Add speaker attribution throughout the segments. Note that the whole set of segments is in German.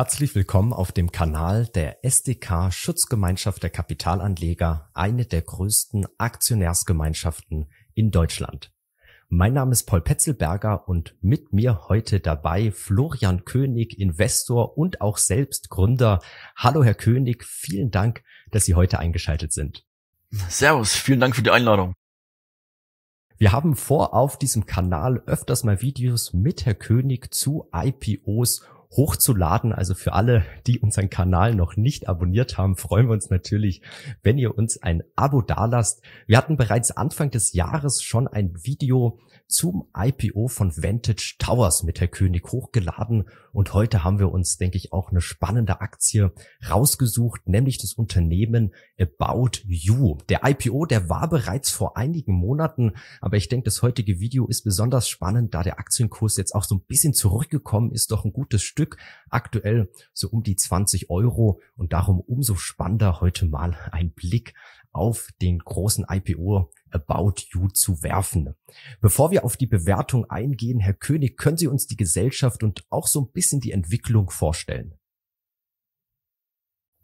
Speaker 1: Herzlich willkommen auf dem Kanal der SDK Schutzgemeinschaft der Kapitalanleger, eine der größten Aktionärsgemeinschaften in Deutschland. Mein Name ist Paul Petzelberger und mit mir heute dabei Florian König, Investor und auch selbst Gründer. Hallo Herr König, vielen Dank, dass Sie heute eingeschaltet sind.
Speaker 2: Servus, vielen Dank für die Einladung.
Speaker 1: Wir haben vor auf diesem Kanal öfters mal Videos mit Herr König zu IPOs hochzuladen. Also für alle, die unseren Kanal noch nicht abonniert haben, freuen wir uns natürlich, wenn ihr uns ein Abo dalasst. Wir hatten bereits Anfang des Jahres schon ein Video zum IPO von Vantage Towers mit Herr König hochgeladen. Und heute haben wir uns, denke ich, auch eine spannende Aktie rausgesucht, nämlich das Unternehmen About You. Der IPO, der war bereits vor einigen Monaten, aber ich denke, das heutige Video ist besonders spannend, da der Aktienkurs jetzt auch so ein bisschen zurückgekommen ist, doch ein gutes Stück. Aktuell so um die 20 Euro und darum umso spannender heute mal ein Blick auf den großen IPO About You zu werfen. Bevor wir auf die Bewertung eingehen, Herr König, können Sie uns die Gesellschaft und auch so ein bisschen die Entwicklung vorstellen?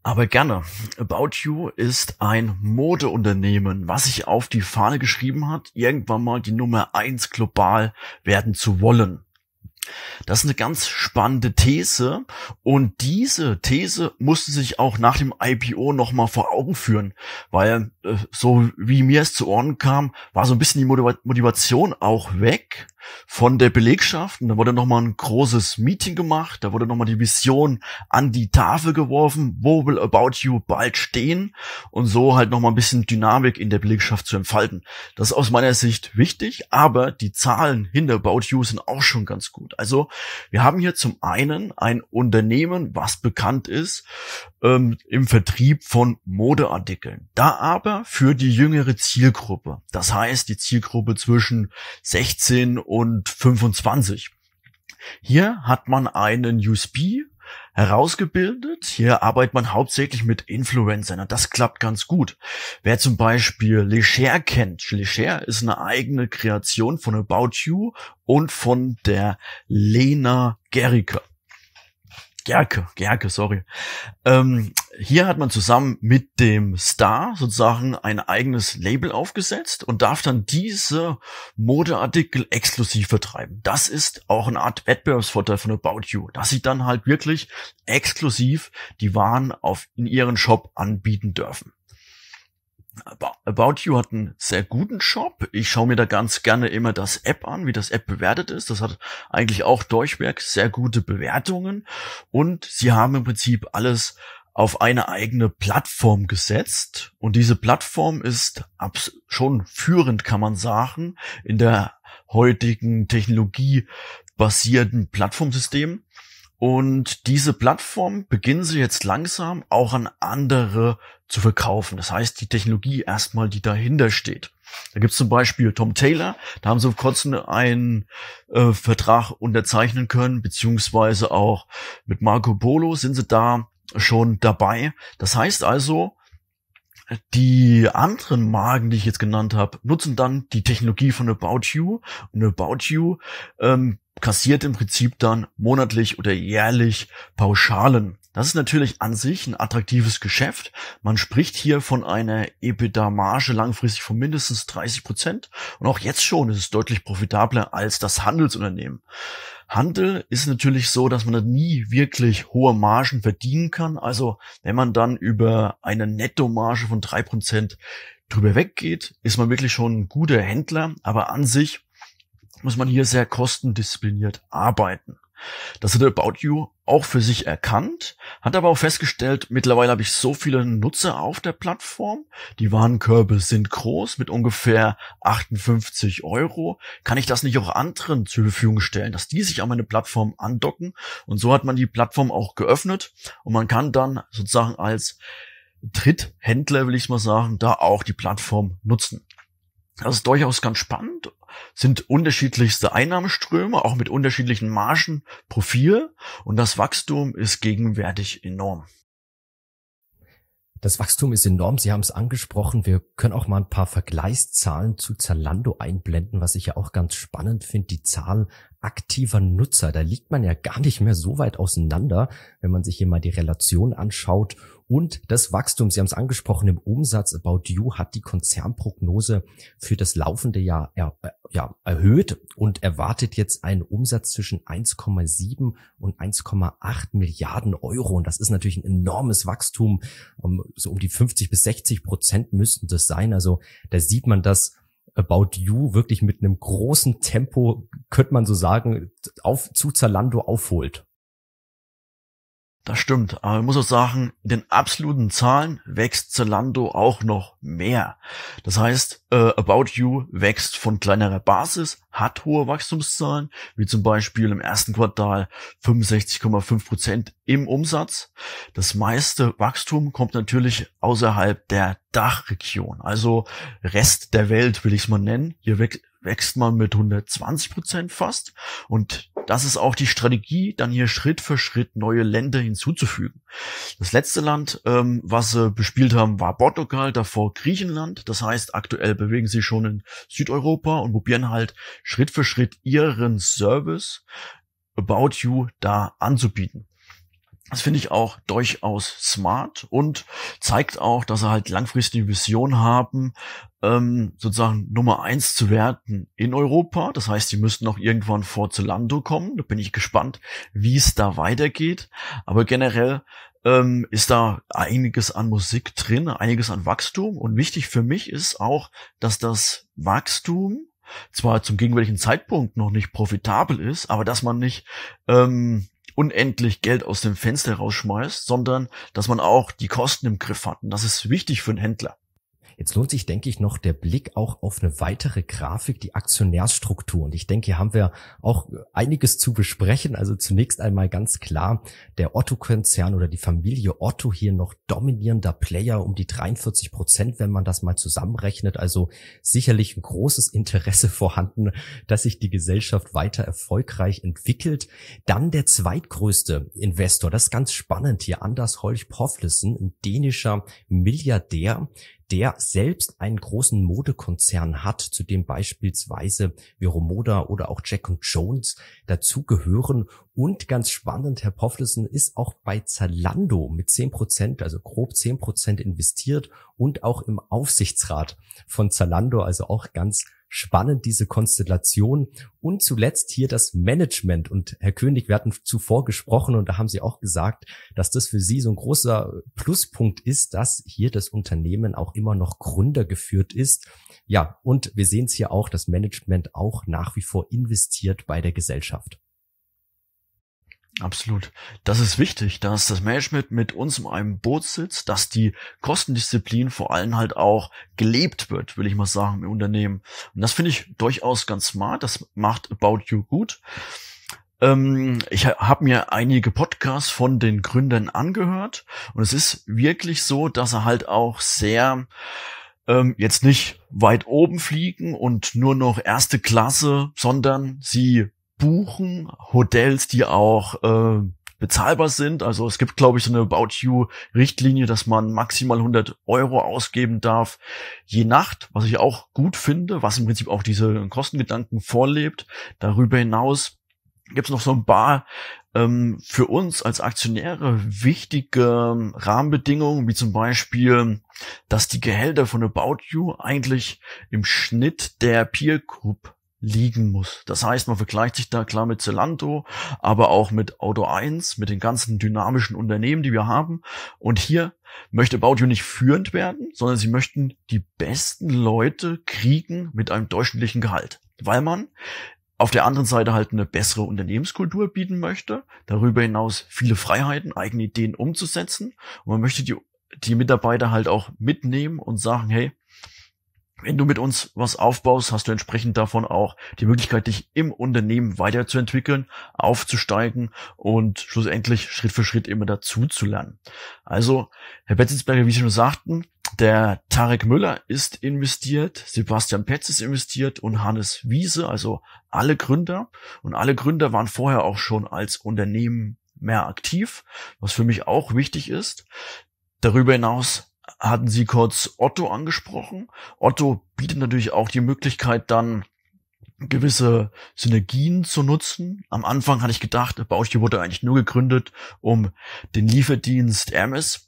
Speaker 1: Aber gerne.
Speaker 2: About You ist ein Modeunternehmen, was sich auf die Fahne geschrieben hat, irgendwann mal die Nummer eins global werden zu wollen. Das ist eine ganz spannende These und diese These musste sich auch nach dem IPO nochmal vor Augen führen, weil äh, so wie mir es zu Ohren kam, war so ein bisschen die Motivation auch weg von der Belegschaft. Und da wurde nochmal ein großes Meeting gemacht. Da wurde nochmal die Vision an die Tafel geworfen. Wo will About You bald stehen? Und so halt nochmal ein bisschen Dynamik in der Belegschaft zu entfalten. Das ist aus meiner Sicht wichtig, aber die Zahlen hinter About You sind auch schon ganz gut. Also wir haben hier zum einen ein Unternehmen, was bekannt ist ähm, im Vertrieb von Modeartikeln. Da aber für die jüngere Zielgruppe. Das heißt, die Zielgruppe zwischen 16 und und 25. Hier hat man einen USB herausgebildet. Hier arbeitet man hauptsächlich mit Influencern und das klappt ganz gut. Wer zum Beispiel Lecher kennt, Lecher ist eine eigene Kreation von About You und von der Lena Gericke. Gerke, Gerke, sorry. Ähm, hier hat man zusammen mit dem Star sozusagen ein eigenes Label aufgesetzt und darf dann diese Modeartikel exklusiv vertreiben. Das ist auch eine Art Wettbewerbsvorteil von About You, dass sie dann halt wirklich exklusiv die Waren auf in ihren Shop anbieten dürfen. About You hat einen sehr guten Shop. Ich schaue mir da ganz gerne immer das App an, wie das App bewertet ist. Das hat eigentlich auch Deutschwerk sehr gute Bewertungen. Und sie haben im Prinzip alles auf eine eigene Plattform gesetzt. Und diese Plattform ist schon führend, kann man sagen, in der heutigen technologiebasierten Plattformsystem. Und diese Plattform beginnen sie jetzt langsam auch an andere zu verkaufen. Das heißt, die Technologie erstmal, die dahinter steht. Da gibt's zum Beispiel Tom Taylor, da haben sie vor kurzem einen äh, Vertrag unterzeichnen können, beziehungsweise auch mit Marco Polo sind sie da schon dabei. Das heißt also, die anderen Marken, die ich jetzt genannt habe, nutzen dann die Technologie von About You und About You ähm, kassiert im Prinzip dann monatlich oder jährlich Pauschalen. Das ist natürlich an sich ein attraktives Geschäft. Man spricht hier von einer EBITDA-Marge langfristig von mindestens 30 Prozent. Und auch jetzt schon ist es deutlich profitabler als das Handelsunternehmen. Handel ist natürlich so, dass man nie wirklich hohe Margen verdienen kann. Also wenn man dann über eine Nettomarge von drei Prozent drüber weggeht, ist man wirklich schon ein guter Händler. Aber an sich muss man hier sehr kostendiszipliniert arbeiten. Das hat About You auch für sich erkannt, hat aber auch festgestellt, mittlerweile habe ich so viele Nutzer auf der Plattform, die Warenkörbe sind groß, mit ungefähr 58 Euro, kann ich das nicht auch anderen zur Verfügung stellen, dass die sich an meine Plattform andocken und so hat man die Plattform auch geöffnet und man kann dann sozusagen als Dritthändler, will ich mal sagen, da auch die Plattform nutzen. Das ist durchaus ganz spannend. Sind unterschiedlichste Einnahmeströme, auch mit unterschiedlichen Margen,
Speaker 1: Profil und
Speaker 2: das Wachstum ist gegenwärtig enorm.
Speaker 1: Das Wachstum ist enorm. Sie haben es angesprochen. Wir können auch mal ein paar Vergleichszahlen zu Zalando einblenden, was ich ja auch ganz spannend finde. Die Zahl aktiver Nutzer. Da liegt man ja gar nicht mehr so weit auseinander, wenn man sich hier mal die Relation anschaut und das Wachstum. Sie haben es angesprochen, im Umsatz About You hat die Konzernprognose für das laufende Jahr er, äh, ja, erhöht und erwartet jetzt einen Umsatz zwischen 1,7 und 1,8 Milliarden Euro. Und das ist natürlich ein enormes Wachstum. Ähm, so um die 50 bis 60 Prozent müssten das sein. Also da sieht man, dass About You wirklich mit einem großen Tempo, könnte man so sagen, auf, zu Zalando aufholt. Das stimmt, aber ich muss auch
Speaker 2: sagen, in den absoluten Zahlen wächst Zalando auch noch mehr. Das heißt, äh, About You wächst von kleinerer Basis, hat hohe Wachstumszahlen, wie zum Beispiel im ersten Quartal 65,5 Prozent im Umsatz. Das meiste Wachstum kommt natürlich außerhalb der Dachregion, also Rest der Welt will ich es mal nennen. Hier wächst man mit 120 Prozent fast. Und das ist auch die Strategie, dann hier Schritt für Schritt neue Länder hinzuzufügen. Das letzte Land, ähm, was sie bespielt haben, war Portugal, davor Griechenland. Das heißt, aktuell bewegen sie schon in Südeuropa und probieren halt Schritt für Schritt ihren Service About You da anzubieten. Das finde ich auch durchaus smart und zeigt auch, dass sie halt langfristige Vision haben, ähm, sozusagen Nummer eins zu werden in Europa. Das heißt, sie müssten noch irgendwann vor Zolando kommen. Da bin ich gespannt, wie es da weitergeht. Aber generell ähm, ist da einiges an Musik drin, einiges an Wachstum. Und wichtig für mich ist auch, dass das Wachstum zwar zum gegenwärtigen Zeitpunkt noch nicht profitabel ist, aber dass man nicht ähm, unendlich Geld aus dem Fenster rausschmeißt, sondern dass man auch die Kosten im Griff hat.
Speaker 1: Und das ist wichtig für einen Händler. Jetzt lohnt sich, denke ich, noch der Blick auch auf eine weitere Grafik, die Aktionärsstruktur. Und ich denke, hier haben wir auch einiges zu besprechen. Also zunächst einmal ganz klar, der Otto-Konzern oder die Familie Otto hier noch dominierender Player um die 43 Prozent, wenn man das mal zusammenrechnet. Also sicherlich ein großes Interesse vorhanden, dass sich die Gesellschaft weiter erfolgreich entwickelt. Dann der zweitgrößte Investor, das ist ganz spannend hier, Anders Holch Poflissen, ein dänischer Milliardär, der selbst einen großen Modekonzern hat, zu dem beispielsweise Vero Moda oder auch Jack und Jones dazugehören. Und ganz spannend, Herr Pofflesen ist auch bei Zalando mit zehn Prozent, also grob zehn Prozent investiert und auch im Aufsichtsrat von Zalando, also auch ganz spannend, diese Konstellation. Und zuletzt hier das Management. Und Herr König, wir hatten zuvor gesprochen und da haben Sie auch gesagt, dass das für Sie so ein großer Pluspunkt ist, dass hier das Unternehmen auch immer noch Gründer geführt ist. Ja, und wir sehen es hier auch, das Management auch nach wie vor investiert bei der Gesellschaft.
Speaker 2: Absolut. Das ist wichtig, dass das Management mit uns in einem Boot sitzt, dass die Kostendisziplin vor allem halt auch gelebt wird, will ich mal sagen, im Unternehmen. Und das finde ich durchaus ganz smart. Das macht About You gut. Ähm, ich habe mir einige Podcasts von den Gründern angehört und es ist wirklich so, dass er halt auch sehr ähm, jetzt nicht weit oben fliegen und nur noch erste Klasse, sondern sie buchen, Hotels, die auch äh, bezahlbar sind. Also es gibt, glaube ich, so eine About You-Richtlinie, dass man maximal 100 Euro ausgeben darf je Nacht, was ich auch gut finde, was im Prinzip auch diese Kostengedanken vorlebt. Darüber hinaus gibt es noch so ein paar ähm, für uns als Aktionäre wichtige ähm, Rahmenbedingungen, wie zum Beispiel, dass die Gehälter von About You eigentlich im Schnitt der Peer Group liegen muss. Das heißt, man vergleicht sich da klar mit Zalando, aber auch mit Auto 1, mit den ganzen dynamischen Unternehmen, die wir haben. Und hier möchte About You nicht führend werden, sondern sie möchten die besten Leute kriegen mit einem durchschnittlichen Gehalt, weil man auf der anderen Seite halt eine bessere Unternehmenskultur bieten möchte, darüber hinaus viele Freiheiten, eigene Ideen umzusetzen und man möchte die, die Mitarbeiter halt auch mitnehmen und sagen, hey, wenn du mit uns was aufbaust, hast du entsprechend davon auch die Möglichkeit, dich im Unternehmen weiterzuentwickeln, aufzusteigen und schlussendlich Schritt für Schritt immer dazu zu lernen. Also, Herr Betzensberger, wie Sie schon sagten, der Tarek Müller ist investiert, Sebastian Petz ist investiert und Hannes Wiese, also alle Gründer. Und alle Gründer waren vorher auch schon als Unternehmen mehr aktiv, was für mich auch wichtig ist. Darüber hinaus hatten Sie kurz Otto angesprochen. Otto bietet natürlich auch die Möglichkeit, dann gewisse Synergien zu nutzen. Am Anfang hatte ich gedacht, Bauchi wurde eigentlich nur gegründet, um den Lieferdienst Hermes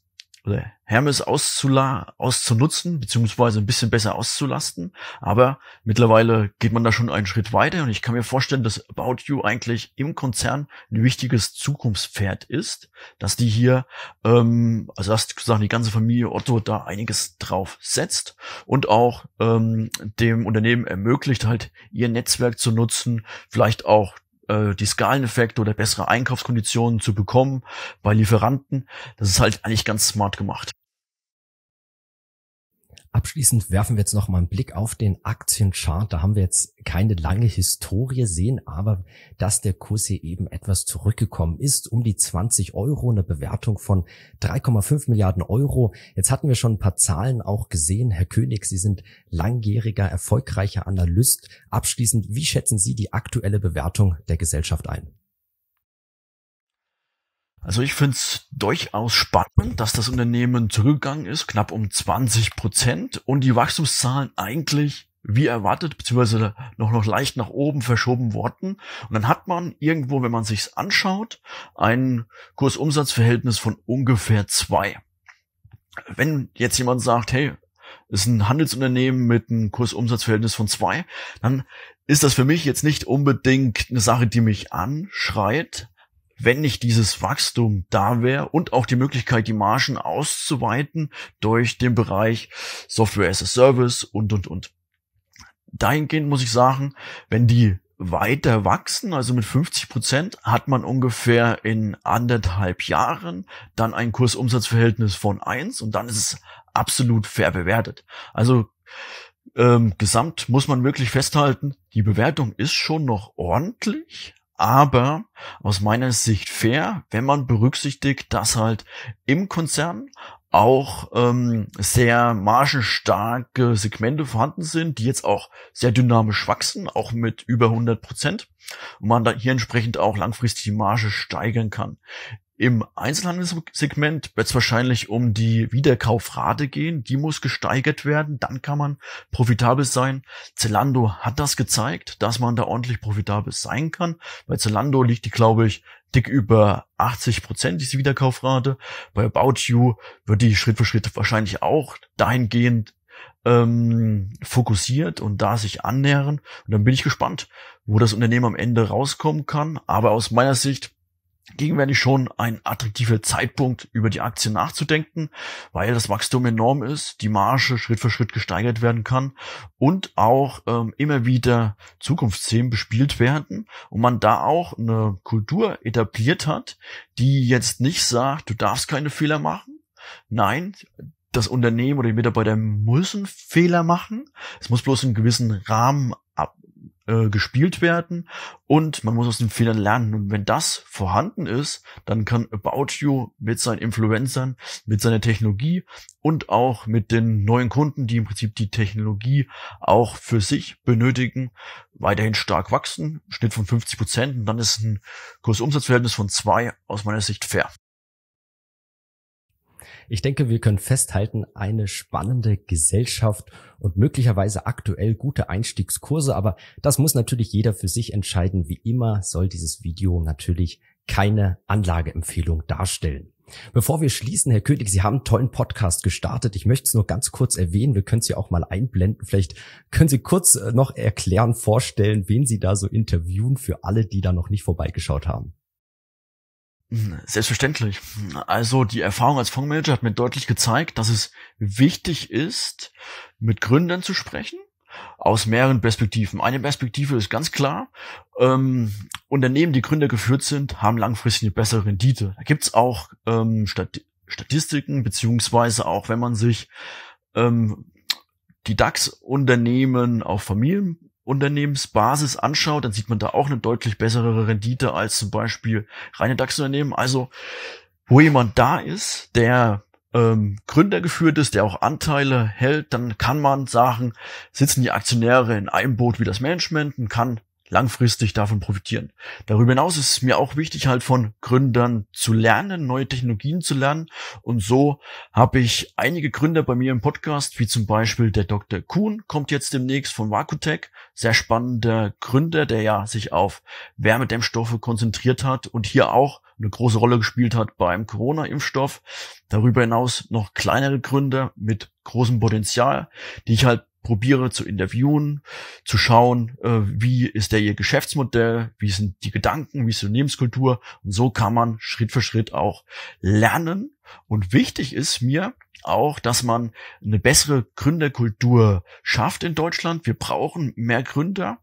Speaker 2: oder Hermes auszula auszunutzen, beziehungsweise ein bisschen besser auszulasten. Aber mittlerweile geht man da schon einen Schritt weiter und ich kann mir vorstellen, dass About You eigentlich im Konzern ein wichtiges Zukunftspferd ist, dass die hier, ähm, also dass sozusagen die ganze Familie Otto da einiges drauf setzt und auch ähm, dem Unternehmen ermöglicht, halt ihr Netzwerk zu nutzen, vielleicht auch äh, die Skaleneffekte oder bessere Einkaufskonditionen zu bekommen bei Lieferanten. Das ist halt eigentlich ganz smart gemacht.
Speaker 1: Abschließend werfen wir jetzt noch mal einen Blick auf den Aktienchart. Da haben wir jetzt keine lange Historie sehen, aber dass der Kurs hier eben etwas zurückgekommen ist, um die 20 Euro, eine Bewertung von 3,5 Milliarden Euro. Jetzt hatten wir schon ein paar Zahlen auch gesehen. Herr König, Sie sind langjähriger, erfolgreicher Analyst. Abschließend, wie schätzen Sie die aktuelle Bewertung der Gesellschaft ein?
Speaker 2: Also ich finde es durchaus spannend, dass das Unternehmen
Speaker 1: zurückgegangen ist,
Speaker 2: knapp um 20 Prozent und die Wachstumszahlen eigentlich wie erwartet, beziehungsweise noch, noch leicht nach oben verschoben worden. Und dann hat man irgendwo, wenn man sich's anschaut, ein Kursumsatzverhältnis von ungefähr zwei. Wenn jetzt jemand sagt, hey, ist ein Handelsunternehmen mit einem Kursumsatzverhältnis von zwei, dann ist das für mich jetzt nicht unbedingt eine Sache, die mich anschreit, wenn nicht dieses Wachstum da wäre und auch die Möglichkeit, die Margen auszuweiten durch den Bereich Software as a Service und, und, und. Dahingehend muss ich sagen, wenn die weiter wachsen, also mit 50 Prozent, hat man ungefähr in anderthalb Jahren dann ein Kursumsatzverhältnis von eins und dann ist es absolut fair bewertet. Also ähm, gesamt muss man wirklich festhalten, die Bewertung ist schon noch ordentlich, aber aus meiner Sicht fair, wenn man berücksichtigt, dass halt im Konzern auch ähm, sehr margenstarke Segmente vorhanden sind, die jetzt auch sehr dynamisch wachsen, auch mit über 100 Prozent, und man da hier entsprechend auch langfristig die Marge steigern kann. Im Einzelhandelssegment wird es wahrscheinlich um die Wiederkaufrate gehen. Die muss gesteigert werden. Dann kann man profitabel sein. Zelando hat das gezeigt, dass man da ordentlich profitabel sein kann. Bei Zelando liegt die, glaube ich, dick über 80 Prozent, diese Wiederkaufrate. Bei About You wird die Schritt für Schritt wahrscheinlich auch dahingehend ähm, fokussiert und da sich annähern. Und dann bin ich gespannt, wo das Unternehmen am Ende rauskommen kann. Aber aus meiner Sicht gegenwärtig schon ein attraktiver Zeitpunkt, über die Aktien nachzudenken, weil das Wachstum enorm ist, die Marge Schritt für Schritt gesteigert werden kann und auch ähm, immer wieder Zukunftsthemen bespielt werden und man da auch eine Kultur etabliert hat, die jetzt nicht sagt, du darfst keine Fehler machen. Nein, das Unternehmen oder die Mitarbeiter müssen Fehler machen. Es muss bloß einen gewissen Rahmen ab, äh, gespielt werden und man muss aus den Fehlern lernen. Und wenn das vorhanden ist, dann kann About You mit seinen Influencern, mit seiner Technologie und auch mit den neuen Kunden, die im Prinzip die Technologie auch für sich benötigen, weiterhin stark wachsen. Schnitt von 50 Prozent und dann ist ein Kursumsatzverhältnis von zwei aus meiner Sicht fair.
Speaker 1: Ich denke, wir können festhalten, eine spannende Gesellschaft und möglicherweise aktuell gute Einstiegskurse, aber das muss natürlich jeder für sich entscheiden. Wie immer soll dieses Video natürlich keine Anlageempfehlung darstellen. Bevor wir schließen, Herr König, Sie haben einen tollen Podcast gestartet. Ich möchte es nur ganz kurz erwähnen. Wir können es ja auch mal einblenden. Vielleicht können Sie kurz äh, noch erklären, vorstellen, wen Sie da so interviewen für alle, die da noch nicht vorbeigeschaut haben.
Speaker 2: Selbstverständlich. Also die Erfahrung als Fondsmanager hat mir deutlich gezeigt, dass es wichtig ist, mit Gründern zu sprechen, aus mehreren Perspektiven. Eine Perspektive ist ganz klar, ähm, Unternehmen, die Gründer geführt sind, haben langfristig eine bessere Rendite. Da gibt's auch ähm, Stat Statistiken, beziehungsweise auch wenn man sich ähm, die DAX-Unternehmen auf Familien Unternehmensbasis anschaut, dann sieht man da auch eine deutlich bessere Rendite als zum Beispiel reine DAX-Unternehmen. Also wo jemand da ist, der ähm, Gründer geführt ist, der auch Anteile hält, dann kann man sagen, sitzen die Aktionäre in einem Boot wie das Management und kann langfristig davon profitieren. Darüber hinaus ist es mir auch wichtig, halt von Gründern zu lernen, neue Technologien zu lernen. Und so habe ich einige Gründer bei mir im Podcast, wie zum Beispiel der Dr. Kuhn, kommt jetzt demnächst von Vakutech, sehr spannender Gründer, der ja sich auf Wärmedämmstoffe konzentriert hat und hier auch eine große Rolle gespielt hat beim Corona-Impfstoff. Darüber hinaus noch kleinere Gründer mit großem Potenzial, die ich halt probiere zu interviewen, zu schauen, äh, wie ist der ihr Geschäftsmodell, wie sind die Gedanken, wie ist die Lebenskultur. Und so kann man Schritt für Schritt auch lernen. Und wichtig ist mir auch, dass man eine bessere Gründerkultur schafft in Deutschland. Wir brauchen mehr Gründer,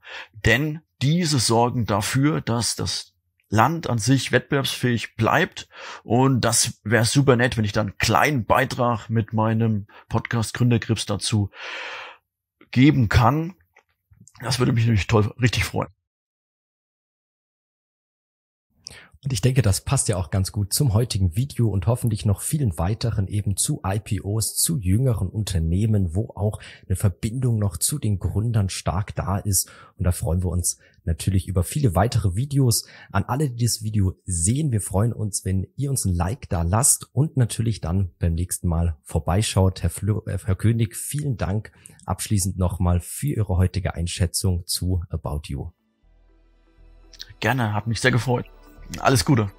Speaker 2: denn diese sorgen dafür, dass das Land an sich wettbewerbsfähig bleibt. Und das wäre super nett, wenn ich dann einen kleinen Beitrag mit meinem Podcast Gründergrips dazu geben kann. Das würde mich
Speaker 1: natürlich toll, richtig freuen. Und ich denke, das passt ja auch ganz gut zum heutigen Video und hoffentlich noch vielen weiteren eben zu IPOs, zu jüngeren Unternehmen, wo auch eine Verbindung noch zu den Gründern stark da ist. Und da freuen wir uns natürlich über viele weitere Videos. An alle, die das Video sehen, wir freuen uns, wenn ihr uns ein Like da lasst und natürlich dann beim nächsten Mal vorbeischaut. Herr, Flö äh, Herr König, vielen Dank abschließend nochmal für Ihre heutige Einschätzung zu About You.
Speaker 2: Gerne, hat mich sehr gefreut. Alles Gute.